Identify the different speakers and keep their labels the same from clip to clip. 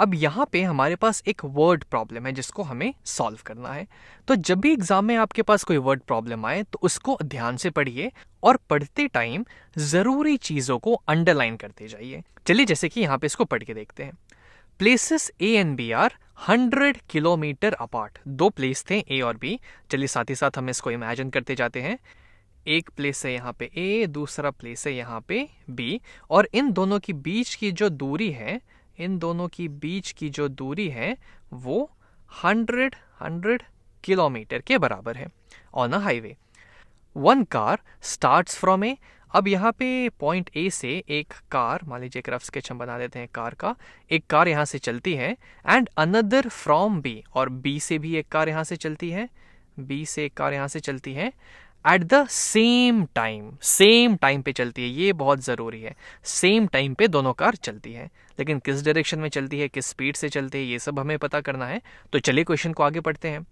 Speaker 1: अब यहाँ पे हमारे पास एक वर्ड प्रॉब्लम है जिसको हमें सॉल्व करना है तो जब भी एग्जाम में आपके पास कोई वर्ड प्रॉब्लम आए तो उसको ध्यान से पढ़िए और पढ़ते टाइम ज़रूरी चीज़ों को अंडरलाइन करते जाइए चलिए जैसे कि यहाँ पे इसको पढ़ के देखते हैं places A and B are hundred kilometre apart दो प्लेस थे ए और बी चलिए साथ ही साथ हम इसको इमेजिन करते जाते हैं एक प्लेस है यहाँ पे ए दूसरा प्लेस है यहाँ पे बी और इन दोनों के बीच की जो दूरी है इन दोनों की बीच की जो दूरी है वो हंड्रेड हंड्रेड किलोमीटर के बराबर है on a highway one car start from A अब यहाँ पे पॉइंट ए से एक कार मान लीजिए एक रफ स्केच हम बना देते हैं कार का एक कार यहाँ से चलती है एंड अनदर फ्रॉम बी और बी से भी एक कार यहाँ से चलती है बी से एक कार यहाँ से चलती है at the same time same time पे चलती है ये बहुत ज़रूरी है सेम टाइम पे दोनों कार चलती है लेकिन किस डायरेक्शन में चलती है किस स्पीड से चलती है ये सब हमें पता करना है तो चलिए क्वेश्चन को आगे पढ़ते हैं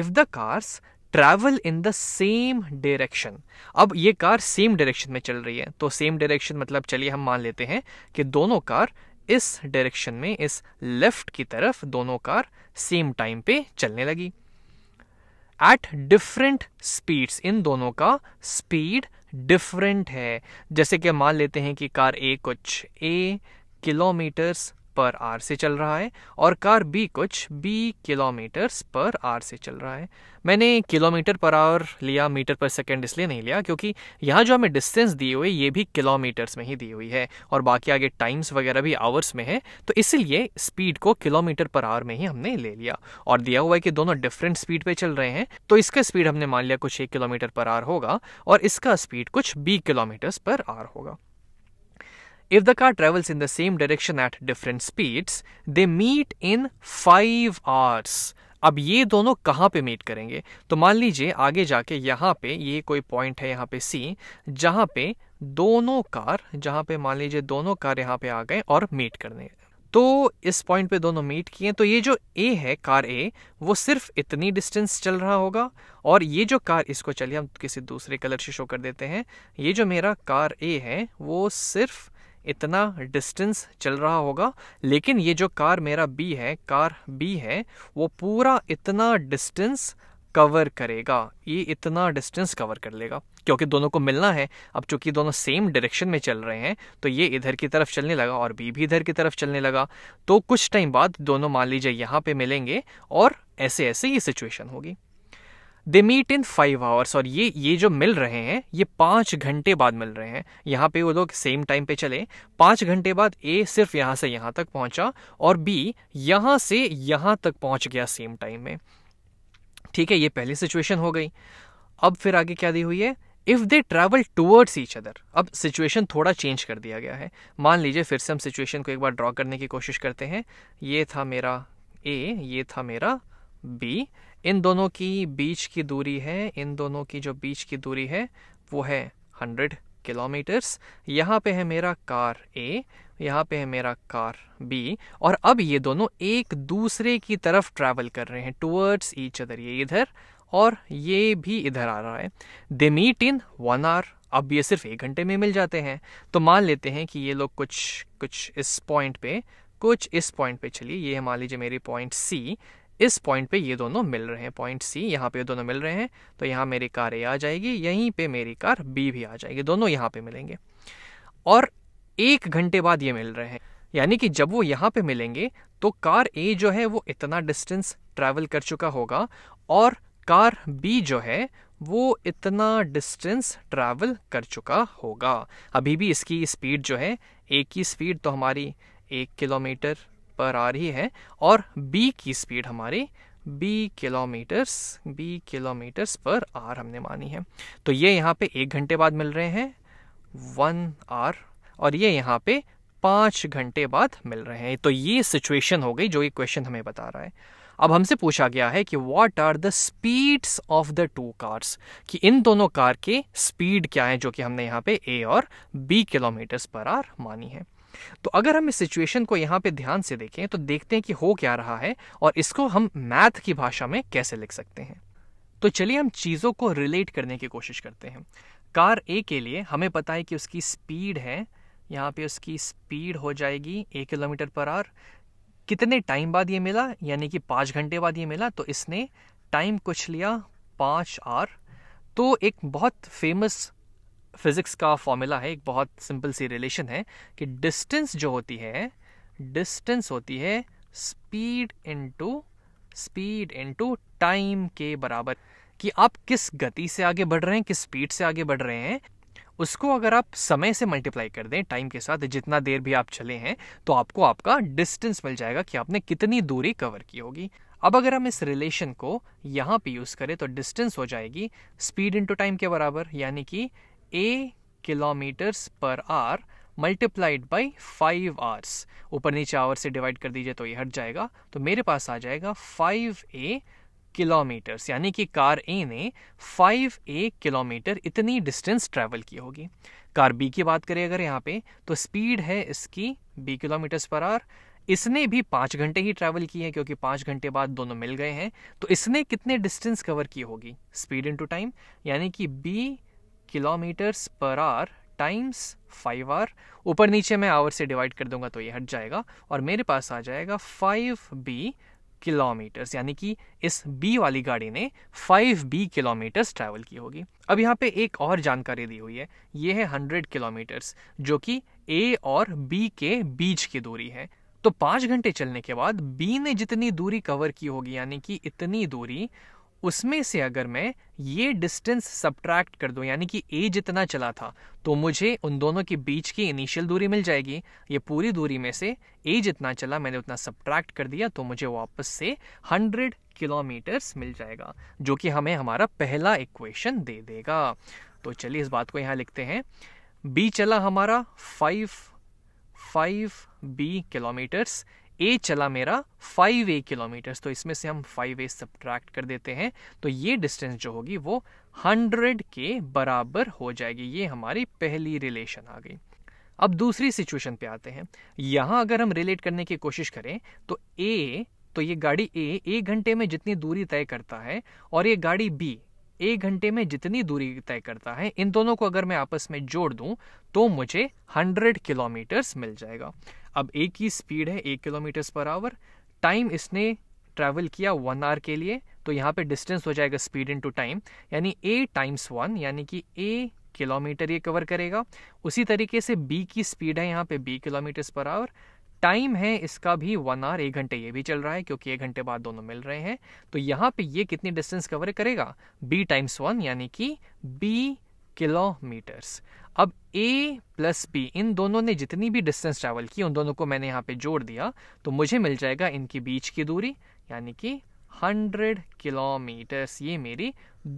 Speaker 1: if the cars travel in the same direction अब ये कार सेम डायरेक्शन में चल रही है तो सेम डायरेक्शन मतलब चलिए हम मान लेते हैं कि दोनों कार इस डायरेक्शन में इस लेफ्ट की तरफ दोनों कार सेम टाइम पे चलने लगी एट डिफरेंट स्पीड्स इन दोनों का स्पीड डिफरेंट है जैसे कि मान लेते हैं कि कार ए कुछ ए किलोमीटर्स पर आर से चल रहा है और कार बी कुछ बी किलोमीटर पर आर से चल रहा है मैंने किलोमीटर पर आवर लिया मीटर पर सेकेंड इसलिए नहीं लिया क्योंकि यहाँ जो हमें डिस्टेंस दी हुई ये भी किलोमीटर्स में ही दी हुई है और बाकी आगे टाइम्स वगैरह भी आवर्स में है तो इसीलिए स्पीड को किलोमीटर पर आवर में ही हमने ले लिया और दिया हुआ है कि दोनों डिफरेंट स्पीड पे चल रहे हैं तो इसका स्पीड हमने मान लिया कुछ एक किलोमीटर पर आर होगा और इसका स्पीड कुछ बी किलोमीटर्स पर आर होगा If the car travels in the same direction at different speeds, they meet in five hours. अब ये दोनों कहाँ पे मीट करेंगे तो मान लीजिए आगे जाके यहाँ पे ये कोई पॉइंट है यहाँ पे सी जहाँ पे दोनों कार जहाँ पे मान लीजिए दोनों कार यहाँ पे आ गए और मीट करने तो इस पॉइंट पे दोनों मीट किए तो ये जो ए है कार ए वो सिर्फ इतनी डिस्टेंस चल रहा होगा और ये जो कार इसको चलिए हम किसी दूसरे कलर से शो कर देते हैं ये जो मेरा कार ए है वो सिर्फ इतना डिस्टेंस चल रहा होगा लेकिन ये जो कार मेरा बी है कार बी है वो पूरा इतना डिस्टेंस कवर करेगा ये इतना डिस्टेंस कवर कर लेगा क्योंकि दोनों को मिलना है अब चूंकि दोनों सेम डायरेक्शन में चल रहे हैं तो ये इधर की तरफ चलने लगा और बी भी इधर की तरफ चलने लगा तो कुछ टाइम बाद दोनों मान लीजिए यहाँ पे मिलेंगे और ऐसे ऐसे ये सिचुएशन होगी they meet in five hours और ये ये जो मिल रहे हैं ये पांच घंटे बाद मिल रहे हैं यहाँ पे वो लोग सेम टाइम पे चले पांच घंटे बाद ए सिर्फ यहां से यहां तक पहुंचा और बी यहां से यहां तक पहुंच गया सेम टाइम में ठीक है ये पहली सिचुएशन हो गई अब फिर आगे क्या दी हुई है if they travel towards each other अब सिचुएशन थोड़ा चेंज कर दिया गया है मान लीजिए फिर से हम सिचुएशन को एक बार ड्रॉ करने की कोशिश करते हैं ये था मेरा ए ये था मेरा बी इन दोनों की बीच की दूरी है इन दोनों की जो बीच की दूरी है वो है हंड्रेड किलोमीटर्स यहाँ पे है मेरा कार ए यहाँ पे है मेरा कार बी और अब ये दोनों एक दूसरे की तरफ ट्रैवल कर रहे हैं टूवर्ड्स ईच अदर ये इधर और ये भी इधर आ रहा है they meet in one hour अब ये सिर्फ एक घंटे में मिल जाते हैं तो मान लेते हैं कि ये लोग कुछ कुछ इस पॉइंट पे कुछ इस पॉइंट पे चलिए ये मान लीजिए मेरी पॉइंट सी इस पॉइंट पे ये दोनों मिल रहे हैं पॉइंट सी यहाँ पे ये दोनों मिल रहे हैं तो यहाँ मेरी कार ए आ जाएगी यहीं पे मेरी कार बी भी आ जाएगी दोनों यहाँ पे मिलेंगे और एक घंटे बाद ये मिल रहे हैं यानी कि जब वो यहाँ पे मिलेंगे तो कार ए जो है वो इतना डिस्टेंस ट्रैवल कर चुका होगा और कार बी जो है वो इतना डिस्टेंस ट्रैवल कर चुका होगा अभी भी इसकी स्पीड जो है एक की स्पीड तो हमारी एक किलोमीटर पर आ रही है और बी की स्पीड हमारी B kilometres B kilometres per hour हमने मानी है तो ये यहाँ पे एक घंटे बाद मिल रहे हैं वन आर और ये यहाँ पे पाँच घंटे बाद मिल रहे हैं तो ये सिचुएशन हो गई जो ये क्वेश्चन हमें बता रहा है अब हमसे पूछा गया है कि what are the speeds of the two cars कि इन दोनों कार के स्पीड क्या है जो कि हमने यहाँ पे ए और बी किलोमीटर्स पर आर मानी है तो अगर हम इस सिचुएशन को यहाँ पे ध्यान से देखें तो देखते हैं कि हो क्या रहा है और इसको हम मैथ की भाषा में कैसे लिख सकते हैं तो चलिए हम चीज़ों को रिलेट करने की कोशिश करते हैं कार ए के लिए हमें पता है कि उसकी स्पीड है यहाँ पे उसकी स्पीड हो जाएगी एक किलोमीटर पर आर कितने टाइम बाद ये मिला यानी कि पाँच घंटे बाद ये मिला तो इसने टाइम कुछ लिया पाँच आर तो एक बहुत फेमस फिज़िक्स का फॉर्मूला है एक बहुत सिंपल सी रिलेशन है कि डिस्टेंस जो होती है डिस्टेंस होती है speed into speed into time के बराबर कि आप किस गति से आगे बढ़ रहे हैं किस स्पीड से आगे बढ़ रहे हैं उसको अगर आप समय से मल्टीप्लाई कर दें टाइम के साथ जितना देर भी आप चले हैं तो आपको आपका डिस्टेंस मिल जाएगा कि आपने कितनी दूरी कवर की होगी अब अगर हम इस रिलेशन को यहाँ पे यूज़ करें तो डिस्टेंस हो जाएगी स्पीड इनटू टाइम के बराबर यानी कि a kilometres per hour multiplied by five hours ऊपर नीचे आवर से डिवाइड कर दीजिए तो ये हट जाएगा तो मेरे पास आ जाएगा फाइव ए किलोमीटर्स यानी कि कार ए ने फाइव ए किलोमीटर इतनी डिस्टेंस ट्रेवल की होगी कार बी की बात करें अगर यहाँ पे तो स्पीड है इसकी बी किलोमीटर्स पर आवर इसने भी पाँच घंटे ही ट्रैवल की है क्योंकि पाँच घंटे बाद दोनों मिल गए हैं तो इसने कितने डिस्टेंस कवर की होगी स्पीड टू टाइम यानी कि B kilometres per hour times five hour ऊपर नीचे मैं आवर से डिवाइड कर दूंगा तो ये हट जाएगा और मेरे पास आ जाएगा फाइव बी किलोमीटर्स यानी कि इस बी वाली गाड़ी ने फाइव बी किलोमीटर्स ट्रैवल की होगी अब यहाँ पे एक और जानकारी दी हुई है ये है हंड्रेड किलोमीटर्स जो कि ए और बी के बीच की दूरी है तो पाँच घंटे चलने के बाद बी ने जितनी दूरी कवर की होगी यानी कि इतनी दूरी उसमें से अगर मैं ये डिस्टेंस सब्ट्रैक्ट कर दूं यानी कि ए जितना चला था तो मुझे उन दोनों के बीच की इनिशियल दूरी मिल जाएगी ये पूरी दूरी में से ए जितना चला मैंने उतना सब्ट्रैक्ट कर दिया तो मुझे वापस से 100 किलोमीटर्स मिल जाएगा जो कि हमें हमारा पहला इक्वेशन दे देगा तो चलिए इस बात को यहाँ लिखते हैं बी चला हमारा five five B kilometres A चला मेरा फाइव ए किलोमीटर तो इसमें से हम फाइव ए सब्ट्रैक्ट कर देते हैं तो ये डिस्टेंस जो होगी वो हंड्रेड के बराबर हो जाएगी ये हमारी पहली रिलेशन आ गई अब दूसरी सिचुएशन पे आते हैं यहां अगर हम रिलेट करने की कोशिश करें तो ए तो ये गाड़ी ए एक घंटे में जितनी दूरी तय करता है और ये गाड़ी बी एक घंटे में जितनी दूरी तय करता है इन दोनों को अगर मैं आपस में जोड़ दूं तो मुझे 100 किलोमीटर मिल जाएगा अब एक ही स्पीड है एक किलोमीटर पर आवर टाइम इसने ट्रैवल किया वन आवर के लिए तो यहाँ पे डिस्टेंस हो जाएगा स्पीड इनटू टाइम यानी ए टाइम्स वन यानी कि ए किलोमीटर ये कवर करेगा उसी तरीके से बी की स्पीड है यहाँ पे B kilometre per hour time है इसका भी वन आवर एक घंटे ये भी चल रहा है क्योंकि एक घंटे बाद दोनों मिल रहे हैं तो यहाँ पे ये कितनी डिस्टेंस कवर करेगा बी टाइम्स वन यानी कि बी किलोमीटर्स अब ए प्लस बी इन दोनों ने जितनी भी डिस्टेंस ट्रैवल की उन दोनों को मैंने यहाँ पे जोड़ दिया तो मुझे मिल जाएगा इनकी बीच की दूरी यानी कि हंड्रेड किलोमीटर्स ये मेरी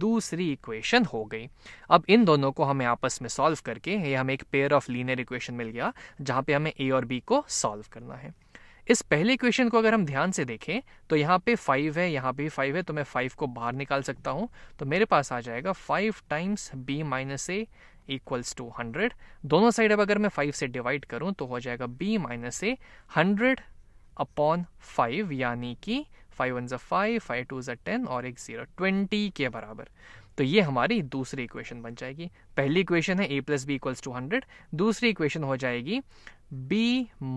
Speaker 1: दूसरी इक्वेशन हो गई अब इन दोनों को हमें आपस में सॉल्व करके ये हमें एक पेयर ऑफ लीनियर इक्वेशन मिल गया जहाँ पे हमें ए और बी को सॉल्व करना है इस पहले इक्वेशन को अगर हम ध्यान से देखें तो यहाँ पे फाइव है यहाँ पे फाइव है तो मैं फाइव को बाहर निकाल सकता हूँ तो मेरे पास आ जाएगा five times B minus A equals to hundred दोनों साइड अब अगर मैं फाइव से डिवाइड करूँ तो हो जाएगा B minus A hundred upon five यानी कि फाइव वन ज़ा फाइव फाइव टू ज़ा टेन और एक ज़ीरो ट्वेंटी के बराबर तो ये हमारी दूसरी इक्वेशन बन जाएगी पहली इक्वेशन है A plus B equals to hundred दूसरी इक्वेशन हो जाएगी B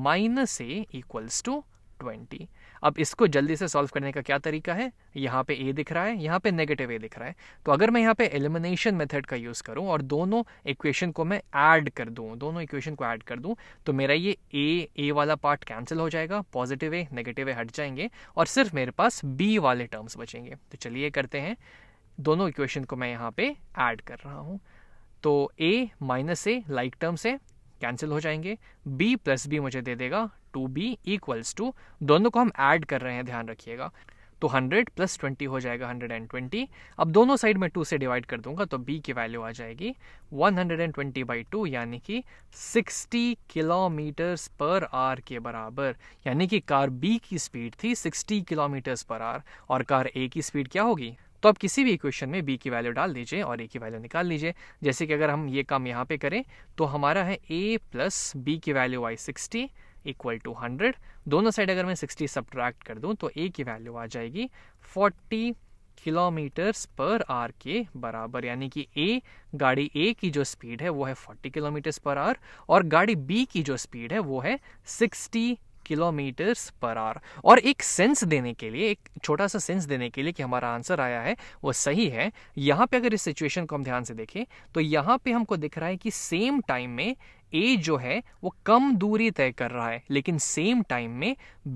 Speaker 1: minus A equals to twenty अब इसको जल्दी से सॉल्व करने का क्या तरीका है यहाँ पे ए दिख रहा है यहाँ पे नेगेटिव ए दिख रहा है तो अगर मैं यहाँ पे एलिमिनेशन मेथड का यूज़ करूँ और दोनों इक्वेशन को मैं ऐड कर दूँ दोनों इक्वेशन को ऐड कर दूँ तो मेरा ये ए ए वाला पार्ट कैंसिल हो जाएगा पॉजिटिव ए नेगेटिव ए हट जाएंगे और सिर्फ मेरे पास बी वाले टर्म्स बचेंगे तो चलिए करते हैं दोनों इक्वेशन को मैं यहाँ पे ऐड कर रहा हूँ तो A minus A like terms है कैंसिल हो जाएंगे b प्लस बी मुझे दे देगा टू बी इक्वल्स टू दोनों को हम ऐड कर रहे हैं ध्यान रखिएगा तो 100 प्लस 20 हो जाएगा 120 अब दोनों साइड में 2 से डिवाइड कर दूंगा तो b की वैल्यू आ जाएगी 120 hundred and twenty by two यानी कि सिक्सटी किलोमीटर्स पर आर के बराबर यानी कि कार b की स्पीड थी 60 किलोमीटर्स पर आर और कार a की स्पीड क्या होगी तो आप किसी भी इक्वेशन में बी की वैल्यू डाल दीजिए और ए की वैल्यू निकाल लीजिए जैसे कि अगर हम ये काम यहाँ पे करें तो हमारा है ए प्लस बी की वैल्यू आई सिक्सटी इक्वल टू हंड्रेड दोनों साइड अगर मैं सिक्सटी सब्ट्रैक्ट कर दूँ तो ए की वैल्यू आ जाएगी फोर्टी किलोमीटर्स पर आर के बराबर यानी कि ए गाड़ी ए की जो स्पीड है वो है 40 किलोमीटर्स पर आर और गाड़ी बी की जो स्पीड है वो है 60 किलोमीटर्स पर आवर और एक सेंस देने के लिए एक छोटा सा सेंस देने के लिए कि हमारा आंसर आया है वो सही है यहाँ पे अगर इस सिचुएशन को हम ध्यान से देखें तो यहाँ पे हमको दिख रहा है कि सेम टाइम में ए जो है वो कम दूरी तय कर रहा है लेकिन सेम टाइम में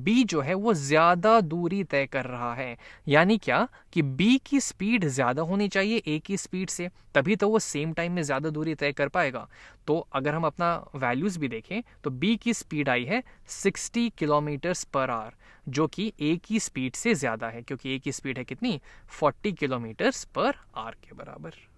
Speaker 1: बी जो है वो ज़्यादा दूरी तय कर रहा है यानी क्या कि बी की स्पीड ज़्यादा होनी चाहिए ए की स्पीड से तभी तो वो सेम टाइम में ज़्यादा दूरी तय कर पाएगा तो अगर हम अपना वैल्यूज़ भी देखें तो बी की स्पीड आई है सिक्सटी किलोमीटर पर आवर जो कि ए की स्पीड से ज़्यादा है क्योंकि ए की स्पीड है कितनी फोर्टी किलोमीटर पर आर के बराबर